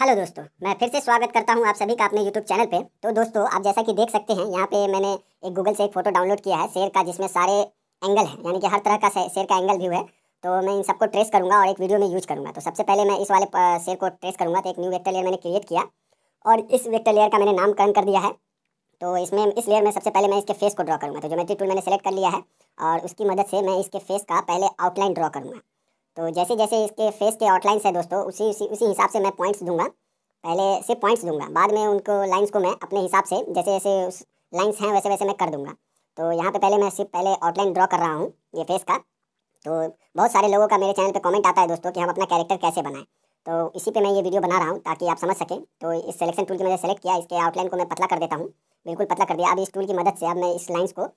hello दोस्तों मैं फिर से स्वागत करता हूं आप सभी का अपने यूट्यूब चैनल पे तो दोस्तों आप जैसा कि देख सकते हैं यहाँ पे मैंने एक गूगल से एक फ़ोटो डाउनलोड किया है शेर का जिसमें सारे एंगल हैं यानी कि हर तरह का शेर का एंगल व्यू है तो मैं इन सबको ट्रेस करूँगा और एक वीडियो में यूज करूँगा तो सबसे पहले मैं इस वाले शेर को ट्रेस करूँगा तो एक न्यू वेक्टर लेयर मैंने क्रिएट किया और इस वेक्टर लेयर का मैंने नामकरण कर दिया है तो इसमें इस लेयर में सबसे पहले मैं इसके फेस को ड्रॉ करूँगा तो जोमेट्री टूल मैंने सेलेक्ट कर लिया है और उसकी मदद से मैं इसके फेस का पहले आउटलाइन ड्रॉ करूँगा तो जैसे जैसे इसके फेस के आउटलाइंस है दोस्तों उसी उसी उसी हिसाब से मैं पॉइंट्स दूंगा पहले से पॉइंट्स दूंगा बाद में उनको लाइंस को मैं अपने हिसाब से जैसे जैसे उस लाइंस हैं वैसे वैसे मैं कर दूंगा तो यहाँ पे पहले मैं सिर्फ पहले आउटलाइन ड्रॉ कर रहा हूँ ये फेस का तो बहुत सारे लोगों का मेरे चैनल पर कॉमेंट आता है दोस्तों कि हम अपना कैरेक्टर कैसे बनाएं तो इसी पर मैं ये वीडियो बना रहा हूँ ताकि आप समझ सकें तो इस सेलेक्शन टूल की मैंने सेलेक्ट किया इसके आउटलाइन को मैं पतला कर देता हूँ बिल्कुल पतला कर दिया अब इस टूल की मदद से अब मैं इस लाइन्स को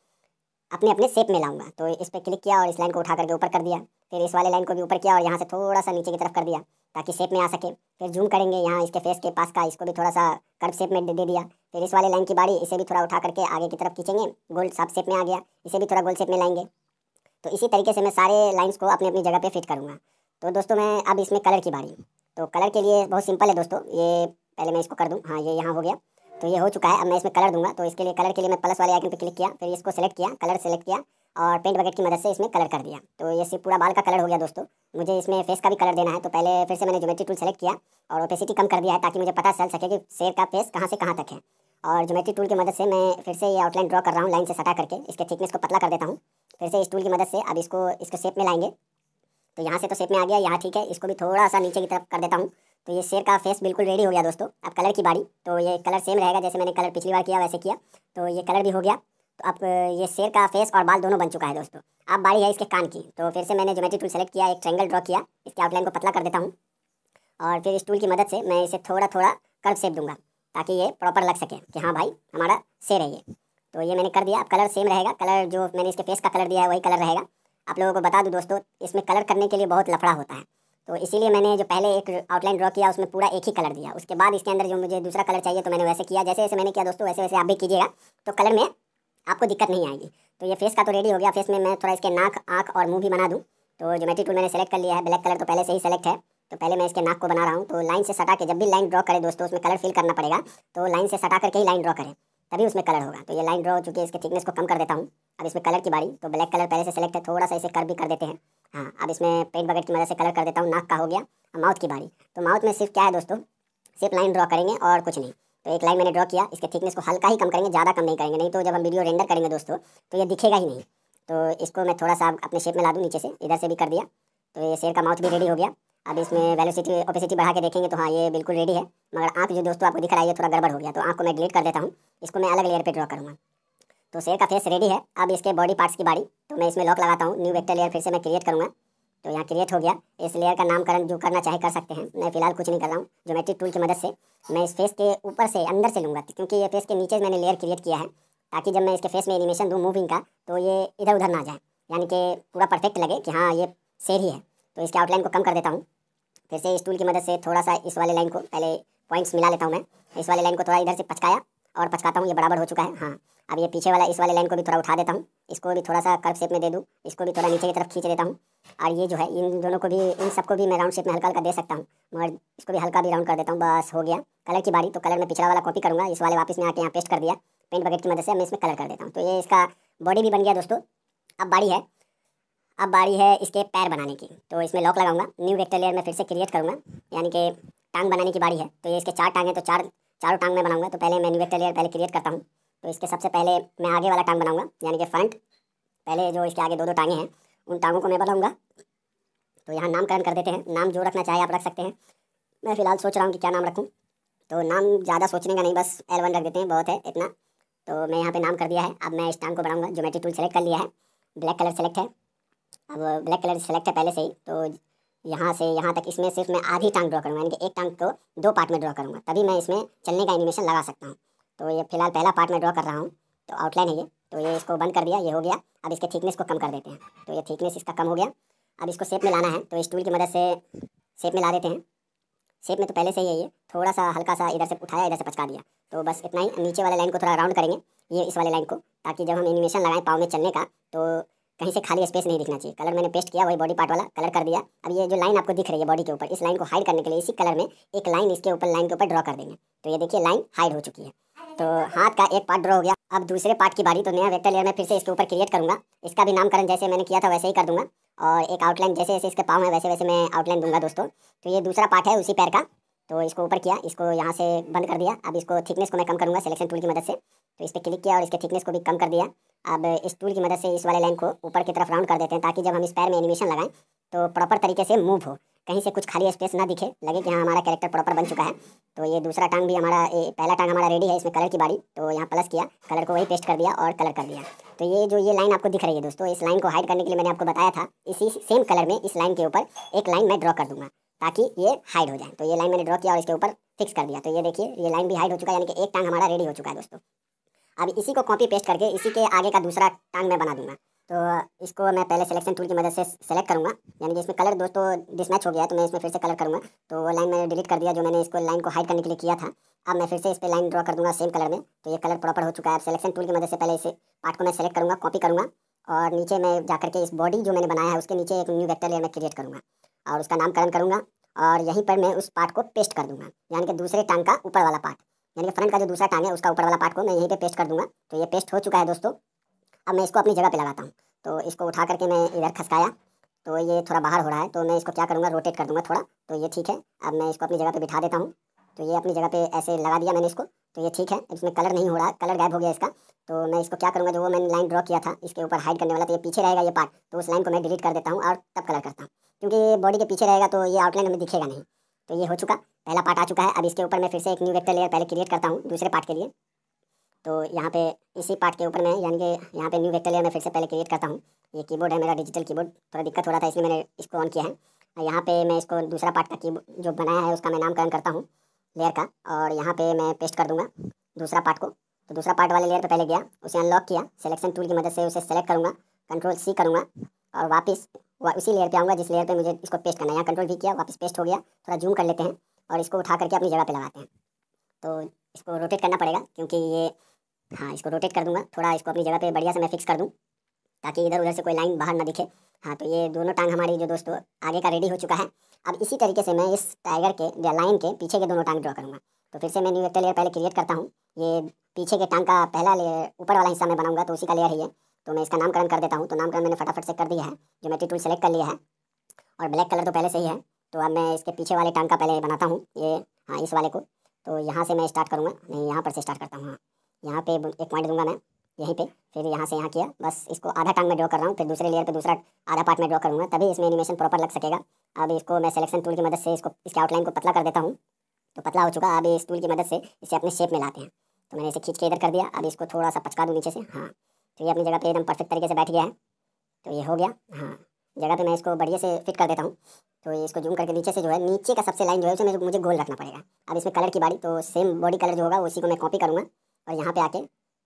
अपने अपने सेप में लाऊंगा तो इस पर क्लिक किया और इस लाइन को उठा करके ऊपर कर दिया फिर इस वाले लाइन को भी ऊपर किया और यहाँ से थोड़ा सा नीचे की तरफ कर दिया ताकि शेप में आ सके फिर जूम करेंगे यहाँ इसके फेस के पास का इसको भी थोड़ा सा कर्व सेप में दे दिया फिर इस वाले लाइन की बाड़ी इसे भी थोड़ा उठा करके आगे की तरफ खींचेंगे गोल साफ शेप में आ गया इसे भी थोड़ा गोल शेप में लाएंगे तो इसी तरीके से मैं सारे लाइन्स को अपनी अपनी जगह पर फिट करूँगा तो दोस्तों मैं अब इसमें कलर की बारी तो कलर के लिए बहुत सिंपल है दोस्तों ये पहले मैं इसको कर दूँ हाँ ये यहाँ हो गया तो ये हो चुका है अब मैं इसमें कलर दूंगा तो इसके लिए कलर के लिए मैं प्लस वाले आइकन पे क्लिक किया फिर इसको सेलेक्ट किया कलर सेलेक्ट किया और पेंट बकेट की मदद से इसमें कलर कर दिया तो ये सिर्फ पूरा बाल का कलर हो गया दोस्तों मुझे इसमें फेस का भी कलर देना है तो पहले फिर से मैंने ज्योमेट्री टूल सेलेक्ट किया और ओपेसिटी कम कर दिया है ताकि मुझे पता चल सके कि शेर का फेस कहाँ से कहाँ तक है और ज्योमेट्री टूल की मदद से मैं फिर से ये आउटलाइन ड्रॉ कर रहा हूँ लाइन से सटा करके इसके थिकनेस को पतला कर देता हूँ फिर से इस टूल की मदद से अब इसको इसको शेप में लाएंगे तो यहाँ से तो शेप में आ गया यहाँ ठीक है इसको भी थोड़ा सा नीचे की तरफ कर देता हूँ तो ये शेर का फेस बिल्कुल रेडी हो गया दोस्तों अब कलर की बारी तो ये कलर सेम रहेगा जैसे मैंने कलर पिछली बार किया वैसे किया तो ये कलर भी हो गया तो अब ये शेर का फेस और बाल दोनों बन चुका है दोस्तों अब बारी है इसके कान की तो फिर से मैंने जोमेट्री टूल सेलेक्ट किया एक ट्रैंगल ड्रॉ किया इसके आउटलाइन को पतला कर देता हूँ और फिर इस टूल की मदद से मैं इसे थोड़ा थोड़ा कर्व सेप दूंगा ताकि ये प्रॉपर लग सके कि हाँ भाई हमारा शेर है ये तो ये मैंने कर दिया अब कलर सेम रहेगा कलर जो मैंने इसके फेस का कलर दिया है वही कलर रहेगा आप लोगों को बता दूँ दोस्तों इसमें कलर करने के लिए बहुत लफड़ा होता है तो इसीलिए मैंने जो पहले एक आउटलाइन ड्रॉ किया उसमें पूरा एक ही कलर दिया उसके बाद इसके अंदर जो मुझे दूसरा कलर चाहिए तो मैंने वैसे किया जैसे जैसे मैंने किया दोस्तों वैसे वैसे आप भी कीजिएगा तो कलर में आपको दिक्कत नहीं आएगी तो ये फेस का तो रेडी हो गया फेस में मैं थोड़ा इसके नाक आँख और मुँह भी बना दूँ तो जोमेट्री टूल मैंने सेलेक्ट कर लिया है ब्लैक कलर तो पहले से ही सेलेक्ट है तो पहले मैं इसके नाक को बना रहा हूँ तो लाइन से सटा के जब भी लाइन ड्रॉ करें दोस्तों उसमें कलर फिल करना पड़ेगा तो लाइन से सटा करके ही लाइन ड्रॉ करें तभी उसमें कलर होगा तो ये लाइन ड्रॉ चूँकि इसके थिकनेस को कम कर देता हूँ अब इसमें कलर की बारी तो ब्लैक कलर पहले से सेलेक्ट है थोड़ा सा इसे कर भी कर देते हैं हाँ अब इसमें पेट बकेट की मदद से कलर कर देता हूँ नाक का हो गया माउथ की बारी तो माउथ में सिर्फ क्या है दोस्तों सिर्फ लाइन ड्रॉ करेंगे और कुछ नहीं तो एक लाइन मैंने ड्रॉ किया इसके थिकनेस को हल्का ही कम करेंगे ज़्यादा कम नहीं करेंगे नहीं तो जब हम वीडियो रेंडर करेंगे दोस्तों तो ये दिखेगा ही नहीं तो इसको मैं थोड़ा सा अपने शेप में ला दूँ नीचे से इधर से भी कर दिया तो ये शेर का माउथ भी रेडी हो गया अब इसमें वेलोसिटी ओपेसिटी बढ़ा के देखेंगे तो हाँ ये बिल्कुल रेडी है मगर आँख जो दोस्तों आपको दिख रहा है ये थोड़ा गड़बड़ हो गया तो आँख को मैं डिलीट कर देता हूँ इसको मैं अलग लेयर पर ड्रॉ करूँगा तो शेर का फेस रेडी है अब इसके बॉडी पार्ट्स की बारी तो मैं इसमें लॉक लगाता हूँ न्यू वेक्टर लेयर फिर से मैं क्रिएट करूँगा तो यहाँ क्रिएट हो गया इस लेयर का नामकरण जो करना चाहे कर सकते हैं मैं फिलहाल कुछ नहीं कर रहा हूँ जोमेट्रिक टूल की मदद से मैं इस फेस के ऊपर से अंदर से लूँगा क्योंकि ये फेस के नीचे मैंने लेयर क्रिएट किया है ताकि जब मैं इसके फेस में एनिमेशन दूँ मूविंग का तो ये इधर उधर ना जाए यानी कि पूरा परफेक्ट लगे कि हाँ ये शेर ही है तो इसके आउटलाइन को कम कर देता हूँ फिर से इस टूल की मदद से थोड़ा सा इस वाले लाइन को पहले पॉइंट्स मिला लेता हूँ मैं इस वाले लाइन को थोड़ा इधर से पचकाया और पचकाता हूँ ये बराबर हो चुका है हाँ अब ये पीछे वाला इस वाले लाइन को भी थोड़ा उठा देता हूँ इसको भी थोड़ा सा कर्व शेप में दे दूँ इसको भी थोड़ा नीचे की तरफ खींच देता हूँ और ये जो है इन दोनों को भी इन सबको भी मैं राउंड शेप में हल्का हल्का दे सकता हूँ मगर इसको भी हल्का भी राउंड कर देता हूँ बस हो गया कलर की बारी तो कलर में पिछड़ा वाला कॉपी करूँगा इस वाले वापस में आके यहाँ पेस्ट कर दिया पेंट बकेट की मदद से मैं इसमें कलर कर देता हूँ तो ये इसका बॉडी भी बन गया दोस्तों अब बारी है अब बारी है इसके पैर बनाने की तो इसमें लॉक लगाऊंगा न्यू वेक्टर लेयर में फिर से क्रिएट करूँगा यानी कि टांग बनाने की बारी है तो ये इसके चार टांग हैं तो चार चारों टांग में बनाऊंगा तो पहले मैं न्यूवेक्टर लेयर पहले क्रिएट करता हूँ तो इसके सबसे पहले मैं आगे वाला टांग बनाऊंगा यानी कि फ्रंट पहले जो इसके आगे दो दो टांगे हैं उन टांगों को मैं बनाऊंगा तो यहाँ नामकरण कर देते हैं नाम जो रखना चाहे आप रख सकते हैं मैं फिलहाल सोच रहा हूँ कि क्या नाम रखूँ तो नाम ज़्यादा सोचने का नहीं बस एल रख देते हैं बहुत है इतना तो मैं यहाँ पर नाम कर दिया है अब मैं इस टांग को बनाऊँगा जोमेट्री टूल सेलेक्ट कर लिया है ब्लैक कलर सेलेक्ट है अब ब्लैक कलर सेलेक्ट है पहले से ही तो यहाँ से यहाँ तक इसमें सिर्फ मैं आधी टांग ड्रॉ करूँगा यानी कि एक टांग को तो दो पार्ट में ड्रॉ करूँगा तभी मैं इसमें चलने का एनिमेशन लगा सकता हूँ तो ये फिलहाल पहला पार्ट में ड्रॉ कर रहा हूँ तो आउटलाइन है ये तो ये इसको बंद कर दिया ये हो गया अब इसके थिकनेस को कम कर देते हैं तो ये थिकनेस इसका कम हो गया अब इसको सेप में लाना है तो इस टूल की मदद से सेप में ला देते हैं सेप में तो पहले से ही है ये थोड़ा सा हल्का सा इधर से उठाया इधर से पचका दिया तो बस इतना ही नीचे वाले लाइन को थोड़ा राउंड करेंगे ये इस वाले लाइन को ताकि जब हम एनिमेशन लगाएं पाँव में चलने का तो कहीं से खाली स्पेस नहीं दिखना चाहिए कलर मैंने पेस्ट किया वही बॉडी पार्ट वाला कलर कर दिया अब ये जो लाइन आपको दिख रही है बॉडी के ऊपर इस लाइन को हाइड करने के लिए इसी कलर में एक लाइन इसके ऊपर लाइन के ऊपर ड्रॉ कर देंगे तो ये देखिए लाइन हाइड हो चुकी है तो हाथ का एक पार्ट ड्रॉ हो गया अब दूसरे पार्ट की बारी तो नया वेक्टर लेयर मैं फिर से इसके ऊपर क्रिएट करूँगा इसका भी नामकरण जैसे मैंने किया था वैसे ही कर दूंगा और एक आउटलाइन जैसे जैसे इसके पाँव है वैसे वैसे मैं आउटलाइन दूंगा दोस्तों तो ये दूसरा पार्ट है उसी पैर का तो इसको ऊपर किया इसको यहाँ से बंद कर दिया अब इसको थिकनेस को मैं कम करूँगा सिलेक्शन टूल की मदद से तो इस पर क्लिक किया और इसके थिकनेस को भी कम कर दिया अब इस टूल की मदद से इस वाले लाइन को ऊपर की तरफ राउंड कर देते हैं ताकि जब हम इस पैर में एनिमेशन लगाएं तो प्रॉपर तरीके से मूव हो कहीं से कुछ खाली स्पेस ना दिखे लगे कि हाँ हमारा कैरेक्टर प्रॉपर बन चुका है तो ये दूसरा टांग भी हमारा ए, पहला टांग हमारा रेडी है इसमें कलर की बारी तो यहाँ प्लस किया कलर को वही पेस्ट कर दिया और कलर कर दिया तो ये जो ये लाइन आपको दिख रही है दोस्तों इस लाइन को हाइड करने के लिए मैंने आपको बताया था इसी सेम कलर में इस लाइन के ऊपर एक लाइन मैं ड्रॉ कर दूंगा ताकि ये हाइड हो जाए तो ये लाइन मैंने ड्रॉ किया और इसके ऊपर फिक्स कर दिया तो ये देखिए ये लाइन भी हाइड हो चुका है यानी कि एक टांग हमारा रेडी हो चुका है दोस्तों अब इसी को कॉपी पेस्ट करके इसी के आगे का दूसरा टांग मैं बना दूंगा तो इसको मैं पहले सिलेक्शन टूल की मदद से सेलेक्ट करूँगा यानी कि इसमें कलर दोस्तों डिसमैच हो गया तो मैं इसमें फिर से कलर करूँगा तो वो लाइन मैंने डिलीट कर दिया जो मैंने इसको लाइन को हाइड करने के लिए किया था अब मैं फिर से इस पर लाइन ड्रॉ कर दूँगा सेम कलर में तो ये कलर प्रॉपर हो चुका है अब सिलेक्शन टूल की मदद से पहले इसे पार्ट को मैं सेलेक्ट करूँगा कॉपी करूँगा और नीचे मैं जाकर के इस बॉडी जो मैंने बनाया है उसके नीचे एक न्यू वेक्टर लेयर मैं क्रिएट करूँगा और उसका नामकरण करूँगा और यहीं पर मैं उस पार्ट को पेस्ट कर दूंगा यानी कि दूसरे टांग का ऊपर वाला पार्ट यानी कि फ्रंट का जो दूसरा टांग है उसका ऊपर वाला पार्ट को मैं यहीं पे पेस्ट कर दूंगा तो ये पेस्ट हो चुका है दोस्तों अब मैं इसको अपनी जगह पे लगाता हूँ तो इसको उठा करके मैं इधर खसकाया तो ये थोड़ा बाहर हो रहा है तो मैं इसको क्या करूँगा रोटेट कर दूँगा थोड़ा तो ये ठीक है अब मैं इसको अपनी जगह पर बिठा देता हूँ तो ये अपनी जगह पर ऐसे लगा दिया मैंने इसको तो ये ठीक है इसमें कलर नहीं हो रहा कलर गायब हो गया इसका तो मैं इसको क्या करूँगा जो वो मैंने लाइन ड्रॉ किया था इसके ऊपर हाइड करने वाला तो ये पीछे रहेगा ये पार्ट तो उस लाइन को मैं डिलीट कर देता हूँ और तब कलर करता हूँ क्योंकि बॉडी के पीछे रहेगा तो ये आउटलाइन हमें दिखेगा नहीं तो ये हो चुका पहला पार्ट आ चुका है अब इसके ऊपर मैं फिर से एक न्यू वेक्टर लेयर पहले क्रिएट करता हूँ दूसरे पार्ट के लिए तो यहाँ पे इसी पार्ट के ऊपर मैं यानी कि यहाँ पे न्यू वेक्टर लेयर मैं फिर से पहले क्रिएट करता हूँ ये कीबोर्ड है मेरा डिजिटल कीबोर्ड थोड़ा दिक्कत हो रहा था इसलिए मैंने इसको ऑन किया है और यहाँ पे मैं इसको दूसरा पार्ट का की जो बनाया है उसका मैं नामकरण करता हूँ लेयर का और यहाँ पे मैं पेस्ट कर दूँगा दूसरा पार्ट को तो दूसरा पार्ट वाले लेयर पर पहले गया उसे अनलॉक किया सिलेक्शन टूल की मदद से उसे सेलेक्ट करूँगा कंट्रोल सी करूँगा और वापस वह उसी लेयर पे आऊँगा जिस लेयर पे मुझे इसको पेस्ट करना है यहाँ कंट्रोल भी किया वापस पेस्ट हो गया थोड़ा जूम कर लेते हैं और इसको उठा करके अपनी जगह पे लगाते हैं तो इसको रोटेट करना पड़ेगा क्योंकि ये हाँ इसको रोटेट कर दूँगा थोड़ा इसको अपनी जगह पे बढ़िया से मैं फिक्स कर दूँ ताकि इधर उधर से कोई लाइन बाहर ना दिखे हाँ तो ये दोनों टांग हमारी जो दोस्तों आगे का रेडी हो चुका है अब इसी तरीके से मैं इस टाइगर के या लाइन के पीछे के दोनों टांग ड्रॉ करूँगा तो फिर से मैं न्यू एक्टर लेयर पहले क्रिएट करता हूँ ये पीछे के टांग का पहला लेयर ऊपर वाला हिस्सा मैं बनाऊँगा तो उसी का लेयर है ये तो मैं इसका नामकरण कर देता हूँ तो नामकरण मैंने फटाफट से कर दिया है जो मैं टूल सेलेक्ट कर लिया है और ब्लैक कलर तो पहले से ही है तो अब मैं इसके पीछे वाले टांग का पहले बनाता हूँ ये हाँ इस वाले को तो यहाँ से मैं स्टार्ट करूँगा नहीं यहाँ पर से स्टार्ट करता हूँ हाँ यहाँ पे एक पॉइंट दूंगा मैं यहीं पे फिर यहाँ से यहाँ किया बस इसको आधा टांग में ड्रॉ कर रहा हूँ फिर दूसरे लेयर पे दूसरा आधा पार्ट में ड्रॉ करूँगा तभी इसमें एनिमेशन प्रॉपर लग सकेगा अब इसको मैं सिलेक्शन टूल की मदद से इसको इसके आउटलाइन को पतला कर देता हूँ तो पतला हो चुका अब इस टूल की मदद से इसे अपने शेप में लाते हैं तो मैंने इसे खींच के इधर कर दिया अब इसको थोड़ा सा पचका दूँ नीचे से हाँ तो ये अपनी जगह पे एकदम परफेक्ट तरीके से बैठ गया है तो ये हो गया हाँ जगह पे तो मैं इसको बढ़िया से फिट कर देता हूँ तो ये इसको जूम करके नीचे से जो है नीचे का सबसे लाइन जो है उसे मुझे गोल रखना पड़ेगा अब इसमें कलर की बारी तो सेम बॉडी कलर जो होगा उसी को मैं कॉपी करूँगा और यहाँ पे आके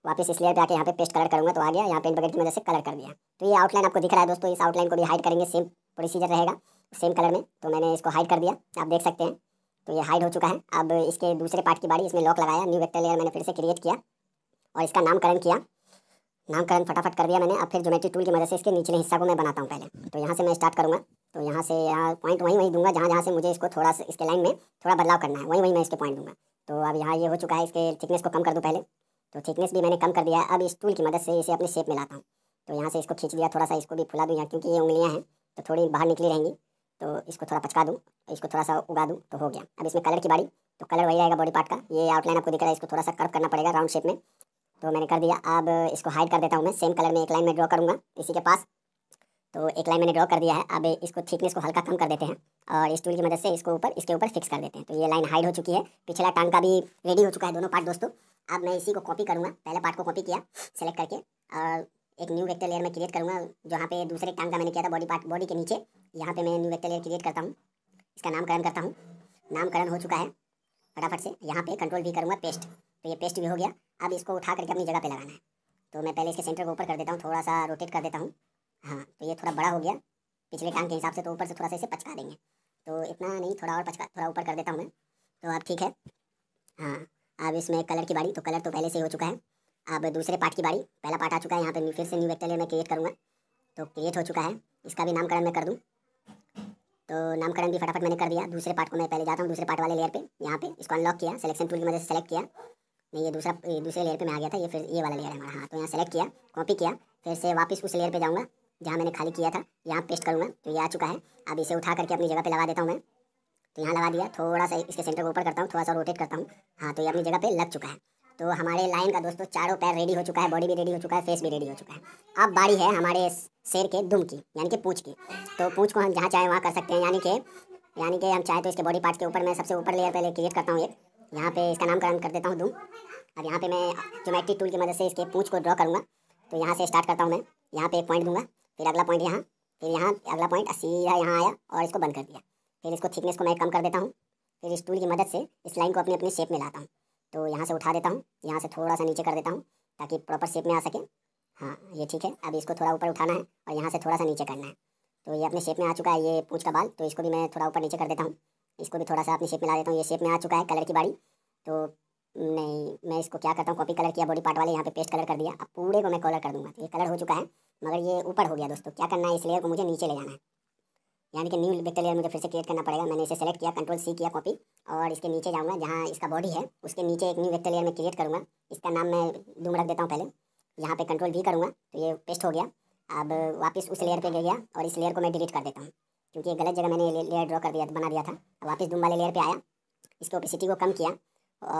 वापस इस लेयर पे आके यहाँ पे पेस्ट कलर करूँगा तो आ गया यहाँ पेंट बकेट की मदद से कलर कर दिया तो ये आउटलाइन आपको दिख रहा है दोस्तों इस आउटलाइन को भी हाइड करेंगे सेम प्रोसीजर रहेगा सेम कलर में तो मैंने इसको हाइड कर दिया आप देख सकते हैं तो ये हाइड हो चुका है अब इसके दूसरे पार्ट की बारी इसमें लॉक लगाया न्यू वेक्टर लेयर मैंने फिर से क्रिएट किया और इसका नामकरण किया नामकरण फटाफट कर दिया मैंने अब फिर जोमेट्री टूल की मदद से इसके निचले हिस्सा को मैं बनाता हूँ पहले तो यहाँ से मैं स्टार्ट करूँगा तो यहाँ से यहाँ पॉइंट वहीं वहीं दूंगा जहाँ जहाँ से मुझे इसको थोड़ा सा इसके लाइन में थोड़ा बदलाव करना है वहीं वहीं मैं इसके पॉइंट दूंगा तो अब यहाँ ये हो चुका है इसके थिकनेस को कम कर दूँ पहले तो थिकनेस भी मैंने कम कर दिया है अब इस टूल की मदद से इसे अपने शेप में लाता हूँ तो यहाँ से इसको खींच दिया थोड़ा सा इसको भी फुला दूँ क्योंकि ये उंगलियाँ हैं तो थोड़ी बाहर निकली रहेंगी तो इसको थोड़ा पचका दूँ इसको थोड़ा सा उगा दूँ तो हो गया अब इसमें कलर की बारी तो कलर वही रहेगा बॉडी पार्ट का ये आउटलाइन आपको दिख रहा है इसको थोड़ा सा कर्व करना पड़ेगा राउंड शेप में तो मैंने कर दिया अब इसको हाइड कर देता हूँ मैं सेम कलर में एक लाइन में ड्रॉ करूँगा इसी के पास तो एक लाइन मैंने ड्रॉ कर दिया है अब इसको थिकनेस को हल्का कम कर देते हैं और स्टूल की मदद से इसको ऊपर इसके ऊपर फिक्स कर देते हैं तो ये लाइन हाइड हो चुकी है पिछला टांग का भी रेडी हो चुका है दोनों पार्ट दोस्तों अब मैं इसी को कॉपी करूँगा पहले पार्ट को कॉपी किया सेलेक्ट करके और एक न्यू वेक्टर लेयर में क्रिएट करूँगा जहाँ पे दूसरे टांग का मैंने किया था बॉडी पार्ट बॉडी के नीचे यहाँ पे मैं न्यू वेक्टर लेयर क्रिएट करता हूँ इसका नामकरण करता हूँ नामकरण हो चुका है फटाफट से यहाँ पे कंट्रोल भी करूँगा पेस्ट तो ये पेस्ट भी हो गया अब इसको उठा करके अपनी जगह पे लगाना है तो मैं पहले इसके सेंटर को ऊपर कर देता हूँ थोड़ा सा रोटेट कर देता हूँ हाँ तो ये थोड़ा बड़ा हो गया पिछले टांग के हिसाब से तो ऊपर से थोड़ा सा इसे पचका देंगे तो इतना नहीं थोड़ा और पचका थोड़ा ऊपर कर देता हूँ मैं तो अब ठीक है हाँ अब इसमें कलर की बारी तो कलर तो पहले से हो चुका है अब दूसरे पार्ट की बारी पहला पार्ट आ चुका है यहाँ पर फिर से न्यू वेक्टर मैं क्रिएट करूँगा तो क्रिएट हो चुका है इसका भी नामकरण मैं कर दूँ तो नामकरण भी फटाफट मैंने कर दिया दूसरे पार्ट को मैं पहले जाता हूँ दूसरे पार्ट वाले लेयर पे यहाँ पे इसको अनलॉक किया सिलेक्शन टूल की मदद से सेलेक्ट किया नहीं ये दूसरा ये दूसरे लेयर पे मैं आ गया था ये फिर ये वाला लेयर है हमारा हाँ तो यहाँ सेलेक्ट किया कॉपी किया फिर से वापस उस लेयर पे जाऊँगा जहाँ मैंने खाली किया था यहाँ पेस्ट करूँगा तो ये आ चुका है अब इसे उठा करके अपनी जगह पर लगा देता हूँ मैं तो यहाँ लगा दिया थोड़ा सा इसके सेंटर को ऊपर करता हूँ थोड़ा सा रोटेट करता हूँ हाँ तो ये अपनी जगह पर लग चुका है तो हमारे लाइन का दोस्तों चारों पैर रेडी हो चुका है बॉडी भी रेडी हो चुका है फेस भी रेडी हो चुका है अब बारी है हमारे शेर के दुम की यानी कि पूछ की तो पूछ को हम जहाँ चाहें वहाँ कर सकते हैं यानी कि यानी कि हम चाहे तो इसके बॉडी पार्ट के ऊपर मैं सबसे ऊपर लेयर पहले क्रिएट करता हूँ एक यहाँ पे इसका नामकरण कर देता हूँ दूम अब यहाँ पे मैं जोमेट्री टूल की मदद से इसके पूछ को ड्रॉ करूँगा तो यहाँ से स्टार्ट करता हूँ मैं यहाँ पे एक पॉइंट दूंगा फिर अगला पॉइंट यहाँ फिर यहाँ अगला पॉइंट सीधा यहाँ आया और इसको बंद कर दिया फिर इसको थिकनेस को मैं कम कर देता हूँ फिर इस टूल की मदद से इस लाइन को अपनी अपने शेप में लाता हूँ तो यहाँ से उठा देता हूँ यहाँ से थोड़ा सा नीचे कर देता हूँ ताकि प्रॉपर शेप में आ सके हाँ ये ठीक है अब इसको थोड़ा ऊपर उठाना है और यहाँ से थोड़ा सा नीचे करना है तो ये अपने शेप में आ चुका है ये पूछ का बाल तो इसको भी मैं थोड़ा ऊपर नीचे कर देता हूँ इसको भी थोड़ा सा अपनी शेप मिला देता हूँ ये शेप में आ चुका है कलर की बाड़ी तो नहीं मैं इसको क्या करता हूँ कॉपी कलर किया बॉडी पार्ट वाले यहाँ पे पेस्ट कलर कर दिया अब पूरे को मैं कलर कर दूंगा ये कलर हो चुका है मगर ये ऊपर हो गया दोस्तों क्या करना है इस लेयर को मुझे नीचे ले जाना है यानी कि न्यू वेक्टर लेयर मुझे फिर से क्रिएट करना पड़ेगा मैंने इसे सेलेक्ट किया कंट्रोल सी किया कॉपी और इसके नीचे जाऊँगा जहाँ इसका बॉडी है उसके नीचे एक न्यू वेक्टर लेयर में क्रिएट करूँगा इसका नाम मैं डूम रख देता हूँ पहले यहाँ पर कंट्रोल भी करूँगा तो ये पेस्ट हो गया अब वापस उस लेयर ले गया और इस लेयर को मैं डिलीट कर देता हूँ क्योंकि गलत जगह मैंने लेयर ड्रॉ कर दिया बना दिया था अब वापस दुम वाले लेयर पे आया इसको ओपिसिटी को कम किया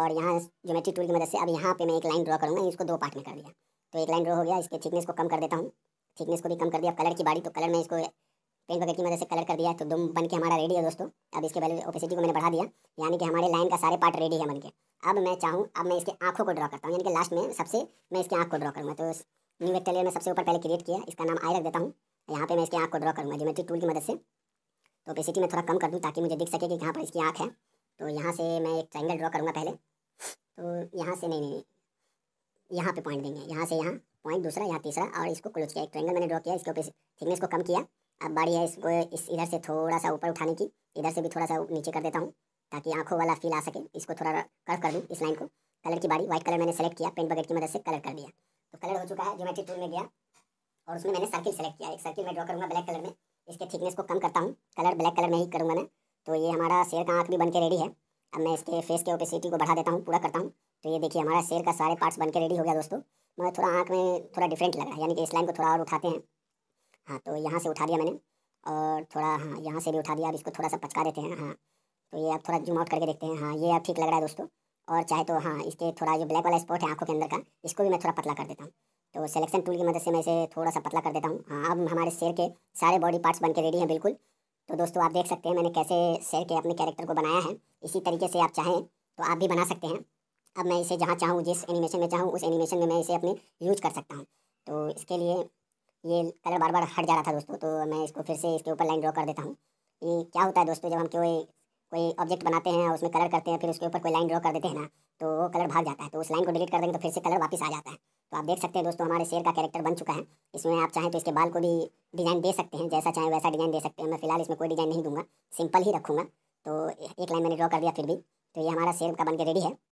और यहाँ ज्योमेट्री टूल की मदद से अब यहाँ पे मैं एक लाइन ड्रॉ करूँगा इसको दो पार्ट में कर दिया तो एक लाइन ड्रॉ हो गया इसके थिकनेस को कम कर देता हूँ थिकनेस को भी कम कर दिया कलर की बाड़ी तो कलर में इसको पेंट वगैरह की मदद से कलर कर दिया तो दुम बन के हमारा रेडी है दोस्तों अब इसके पहले ओपेसिटी को मैंने बढ़ा दिया यानी कि हमारे लाइन का सारे पार्ट रेडी है बन के अब मैं चाहूँ अब मैं इसके आंखों को ड्रॉ करता हूँ यानी कि लास्ट में सबसे मैं इसके आँख को ड्रॉ करूँगा तो न्यू वेक्टर लेयर में सबसे ऊपर पहले क्रिएट किया इसका नाम आई रख देता हूँ यहाँ पे मैं इसके आँख को ड्रॉ करूँगा ज्योमेट्री टूल की मदद से तो ओपेसिटी में थोड़ा कम कर दूँ ताकि मुझे दिख सके कि कहाँ पर इसकी आँख है तो यहाँ से मैं एक ट्राइंगल ड्रॉ करूँगा पहले तो यहाँ से नहीं नहीं यहाँ पे पॉइंट देंगे यहाँ से यहाँ पॉइंट दूसरा यहाँ तीसरा और इसको क्लोज किया एक ट्राइंगल मैंने ड्रॉ किया इसके ऊपर थिकनेस को कम किया अब बारी है इसको इस इधर से थोड़ा सा ऊपर उठाने की इधर से भी थोड़ा सा नीचे कर देता हूँ ताकि आंखों वाला फील आ सके इसको थोड़ा कर्व कर दूँ इस लाइन को कलर की बारी व्हाइट कलर मैंने सेलेक्ट किया पेंट बकेट की मदद से कलर कर दिया तो कलर हो चुका है मैं टूल में गया और उसमें मैंने सर्किल सेलेक्ट किया एक सर्किल में ड्रॉ करूँगा ब्लैक कलर में इसके थिकनेस को कम करता हूँ कलर ब्लैक कलर में ही करूँगा मैं तो ये हमारा शेर का आँख भी बन के रेडी है अब मैं इसके फेस के ओपेसिटी को बढ़ा देता हूँ पूरा करता हूँ तो ये देखिए हमारा शेर का सारे पार्ट्स बन के रेडी हो गया दोस्तों मैं मतलब थोड़ा आँख में थोड़ा डिफरेंट लगा यानी कि इस लाइन को थोड़ा और उठाते हैं हाँ तो यहाँ से उठा दिया मैंने और थोड़ा हाँ यहाँ से भी उठा दिया अब इसको थोड़ा सा पचका देते हैं हाँ तो ये आप थोड़ा जूम आउट करके देखते हैं हाँ ये अब ठीक लग रहा है दोस्तों और चाहे तो हाँ इसके थोड़ा जो ब्लैक वाला स्पॉट है आँखों के अंदर का इसको भी मैं थोड़ा पतला कर देता हूँ तो सिलेक्शन टूल की मदद से मैं इसे थोड़ा सा पतला कर देता हूँ हाँ अब हमारे शेर के सारे बॉडी पार्ट्स बन के रेडी हैं बिल्कुल तो दोस्तों आप देख सकते हैं मैंने कैसे शेर के अपने कैरेक्टर को बनाया है इसी तरीके से आप चाहें तो आप भी बना सकते हैं अब मैं इसे जहाँ चाहूँ जिस एनिमेशन में चाहूँ उस एनिमेशन में मैं इसे अपने यूज कर सकता हूँ तो इसके लिए ये कलर बार बार हट जा रहा था दोस्तों तो मैं इसको फिर से इसके ऊपर लाइन ड्रॉ कर देता हूँ ये क्या होता है दोस्तों जब हम कोई कोई ऑब्जेक्ट बनाते हैं उसमें कलर करते हैं फिर उसके ऊपर कोई लाइन ड्रॉ कर देते हैं ना तो वो कलर भाग जाता है तो उस लाइन को डिलीट कर देंगे तो फिर से कलर वापस आ जाता है तो आप देख सकते हैं दोस्तों हमारे शेर का कैरेक्टर बन चुका है इसमें आप चाहें तो इसके बाल को भी डिज़ाइन दे सकते हैं जैसा चाहें वैसा डिज़ाइन दे सकते हैं मैं फिलहाल इसमें कोई डिज़ाइन नहीं दूंगा सिंपल ही रखूँगा तो एक लाइन मैंने ड्रॉ कर दिया फिर भी तो ये हमारा शेर का बन के रेडी है